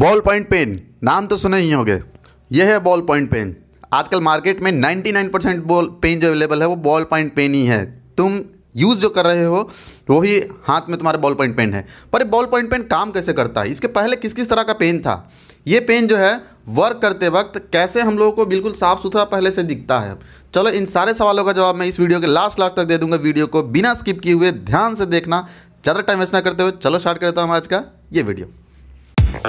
ball point pen नाम तो सुने ही होंगे यह है बॉल पॉइंट पेन आजकल मार्केट में 99 परसेंट बॉल पेन जो अवेलेबल है वो बॉल पॉइंट पेन ही है तुम यूज़ जो कर रहे हो वही हाथ में तुम्हारे बॉल पॉइंट पेन है पर बॉल पॉइंट पेन काम कैसे करता है इसके पहले किस किस तरह का पेन था ये पेन जो है वर्क करते वक्त कैसे हम लोगों को बिल्कुल साफ सुथरा पहले से दिखता है चलो इन सारे सवालों का जवाब मैं इस वीडियो के लास्ट लास्ट तक दे दूंगा वीडियो को बिना स्किप किए हुए ध्यान से देखना ज़्यादा टाइम वेस्ट ना करते हुए चलो स्टार्ट करता हूँ आज का ये वीडियो हेलो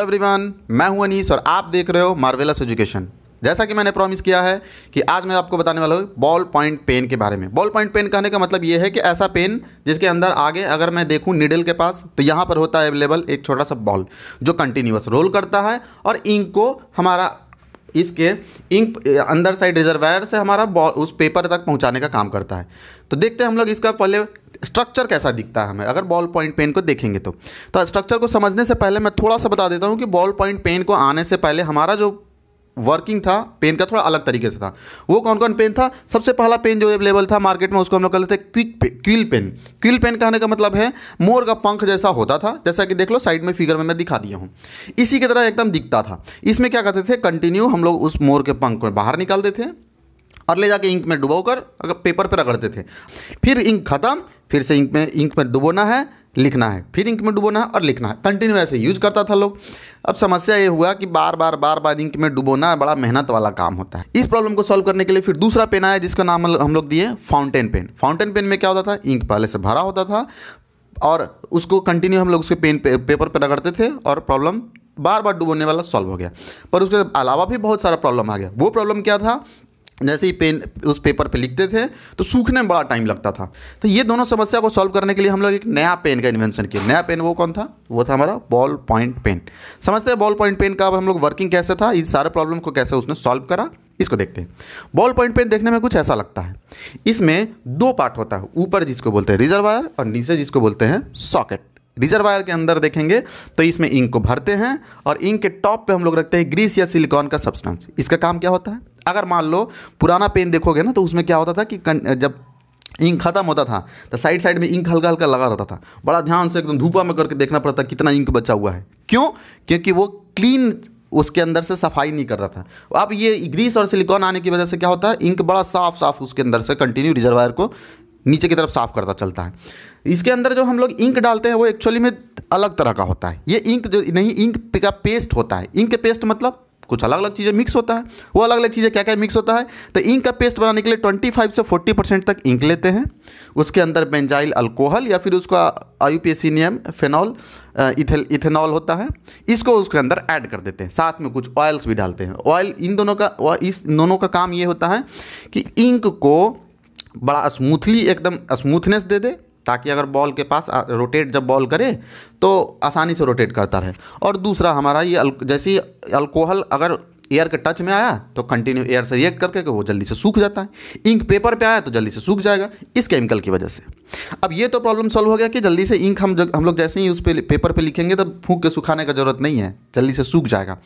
एवरीवन मैं हूं अनीस और आप देख रहे हो मार्वेलस एजुकेशन जैसा कि मैंने प्रॉमिस किया है कि आज मैं आपको बताने वाला हूँ बॉल पॉइंट पेन के बारे में बॉल पॉइंट पेन कहने का मतलब ये है कि ऐसा पेन जिसके अंदर आगे अगर मैं देखूँ निडल के पास तो यहाँ पर होता है अवेलेबल एक छोटा सा बॉल जो कंटिन्यूस रोल करता है और इंक को हमारा इसके इंक अंदर साइड रिजर्वायर से हमारा बॉल उस पेपर तक पहुँचाने का काम करता है तो देखते हैं हम लोग इसका पहले स्ट्रक्चर कैसा दिखता है हमें अगर बॉल पॉइंट पेन को देखेंगे तो तो स्ट्रक्चर को समझने से पहले मैं थोड़ा सा बता देता हूँ कि बॉल पॉइंट पेन को आने से पहले हमारा जो वर्किंग था पेन का थोड़ा अलग तरीके से था वो कौन कौन पेन था सबसे पहला पेन जो अवेलेबल था मार्केट में उसको हम लोग कहते थे क्विक पे, क्विल पेन क्विल पेन कहने का मतलब है मोर का पंख जैसा होता था जैसा कि देख लो साइड में फिगर में मैं दिखा दिया हूँ इसी की तरह एकदम दिखता था इसमें क्या करते थे कंटिन्यू हम लोग उस मोर के पंख को बाहर निकालते थे और ले जाके इंक में डुबो कर अगर पेपर पर रगड़ते थे फिर इंक ख़त्म फिर से इंक में इंक में डुबोना है लिखना है फिर इंक में डुबोना है और लिखना है कंटिन्यू ऐसे यूज करता था लोग अब समस्या ये हुआ कि बार बार बार बार इंक में डुबोना बड़ा मेहनत वाला काम होता है इस प्रॉब्लम को सॉल्व करने के लिए फिर दूसरा पेन आया जिसका नाम हम लोग दिए फाउंटेन पेन फाउंटेन पेन में क्या होता था इंक पहले से भरा होता था और उसको कंटिन्यू हम लोग उसके पेन पे, पेपर पर रगड़ते थे और प्रॉब्लम बार बार डुबोने वाला सॉल्व हो गया पर उसके अलावा भी बहुत सारा प्रॉब्लम आ गया वो प्रॉब्लम क्या था जैसे ही पेन उस पेपर पे लिखते थे तो सूखने में बड़ा टाइम लगता था तो ये दोनों समस्या को सॉल्व करने के लिए हम लोग एक नया पेन का इन्वेंशन किया नया पेन वो कौन था वो था हमारा बॉल पॉइंट पेन समझते हैं बॉल पॉइंट पेन का अब हम लोग वर्किंग कैसे था इस सारे प्रॉब्लम को कैसे उसने सॉल्व करा इसको देखते हैं बॉल पॉइंट पेन देखने में कुछ ऐसा लगता है इसमें दो पार्ट होता है ऊपर जिसको बोलते हैं रिजर्वायर और नीचे जिसको बोलते हैं सॉकेट रिजर्वायर के अंदर देखेंगे तो इसमें इंक को भरते हैं और इंक के टॉप पे हम लोग रखते हैं ग्रीस या सिलिकॉन का सब्सटेंस इसका काम क्या होता है अगर मान लो पुराना पेन देखोगे ना तो उसमें क्या होता था कि जब इंक खत्म होता था तो साइड साइड में इंक हल्का हल्का लगा रहता था बड़ा ध्यान से एकदम धूपा में करके देखना पड़ता कितना इंक बचा हुआ है क्यों क्योंकि वो क्लीन उसके अंदर से सफाई नहीं करता था अब ये ग्रीस और सिलिकॉन आने की वजह से क्या होता है इंक बड़ा साफ साफ उसके अंदर से कंटिन्यू रिजर्वायर को नीचे की तरफ साफ करता चलता है इसके अंदर जो हम लोग इंक डालते हैं वो एक्चुअली में अलग तरह का होता है ये इंक जो नहीं इंक का पेस्ट होता है इंक पेस्ट मतलब कुछ अलग अलग चीज़ें मिक्स होता है वो अलग अलग चीज़ें क्या क्या मिक्स होता है तो इंक का पेस्ट बनाने के लिए 25 से 40 परसेंट तक इंक लेते हैं उसके अंदर बेंजाइल अल्कोहल या फिर उसका आई नियम फेनॉल इथेल इथेनॉल होता है इसको उसके अंदर ऐड कर देते हैं साथ में कुछ ऑयल्स भी डालते हैं ऑयल इन दोनों का इस दोनों का काम ये होता है कि इंक को बड़ा स्मूथली एकदम स्मूथनेस दे दे ताकि अगर बॉल के पास रोटेट जब बॉल करे तो आसानी से रोटेट करता रहे और दूसरा हमारा ये जैसे अल्कोहल अगर एयर के टच में आया तो कंटिन्यू एयर से रिएक्ट करके वो जल्दी से सूख जाता है इंक पेपर पे आया तो जल्दी से सूख जाएगा इस केमिकल की वजह से अब ये तो प्रॉब्लम सॉल्व हो गया कि जल्दी से इंक हम हम लोग जैसे ही उस पे, पेपर पे लिखेंगे तो फूक के सुखाने का जरूरत नहीं है जल्दी से सूख जाएगा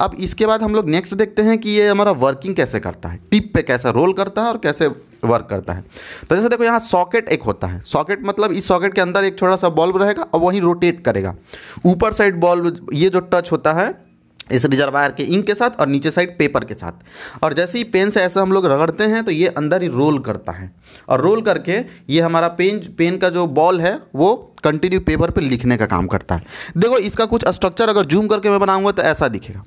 अब इसके बाद हम लोग नेक्स्ट देखते हैं कि ये हमारा वर्किंग कैसे करता है टिप पे कैसा रोल करता है और कैसे वर्क करता है तो जैसे देखो यहाँ सॉकेट एक होता है सॉकेट मतलब इस सॉकेट के अंदर एक छोटा सा बल्ब रहेगा और वहीं रोटेट करेगा ऊपर साइड बल्ब ये जो टच होता है इस रिजर्वायर के इंक के साथ और नीचे साइड पेपर के साथ और जैसे ही पेन से ऐसे हम लोग रगड़ते हैं तो ये अंदर ही रोल करता है और रोल करके ये हमारा पेन पेन का जो बॉल है वो कंटिन्यू पेपर पे लिखने का काम करता है देखो इसका कुछ स्ट्रक्चर अगर जूम करके मैं बनाऊंगा तो ऐसा दिखेगा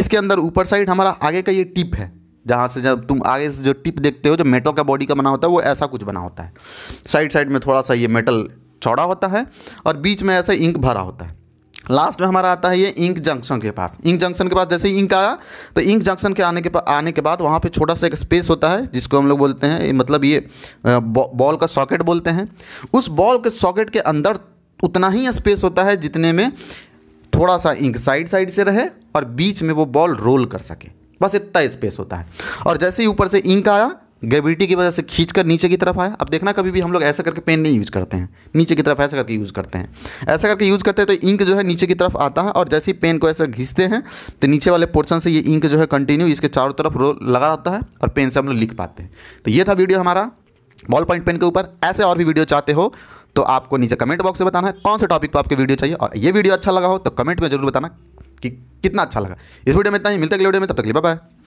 इसके अंदर ऊपर साइड हमारा आगे का ये टिप है जहाँ से जब तुम आगे से जो टिप देखते हो जो मेटल का बॉडी का बना होता है वो ऐसा कुछ बना होता है साइड साइड में थोड़ा सा ये मेटल चौड़ा होता है और बीच में ऐसा इंक भरा होता है लास्ट में हमारा आता है ये इंक जंक्शन के पास इंक जंक्शन के पास जैसे ही इंक आया तो इंक जंक्शन के आने के पास आने के बाद वहाँ पे छोटा सा एक स्पेस होता है जिसको हम लोग बोलते हैं मतलब ये बॉल का सॉकेट बोलते हैं उस बॉल के सॉकेट के अंदर उतना ही स्पेस होता है जितने में थोड़ा सा इंक साइड साइड से रहे और बीच में वो बॉल रोल कर सके बस इतना स्पेस होता है और जैसे ही ऊपर से इंक आया ग्रेविटी की वजह से खींच कर नीचे की तरफ आया अब देखना कभी भी हम लोग ऐसा करके पेन नहीं यूज़ करते हैं नीचे की तरफ ऐसा करके यूज़ करते हैं ऐसा करके यूज़ करते हैं तो इंक जो है नीचे की तरफ आता है और जैसे ही पेन को ऐसा घिसते हैं तो नीचे वाले पोर्सन से ये इंक जो है कंटिन्यू इसके चारों तरफ रो लगा रहता है और पेन से हम लोग लिख पाते हैं तो ये था वीडियो हमारा बॉल पॉइंट पेन के ऊपर ऐसे और भी वीडियो चाहते हो तो आपको नीचे कमेंट बॉक्स में बताना है कौन से टॉपिक पर आपके वीडियो चाहिए और ये वीडियो अच्छा लगा हो तो कमेंट में जरूर बताना कि कितना अच्छा लगा इस वीडियो में इतना ही मिलता है अगले वीडियो में तब तक लिए बाय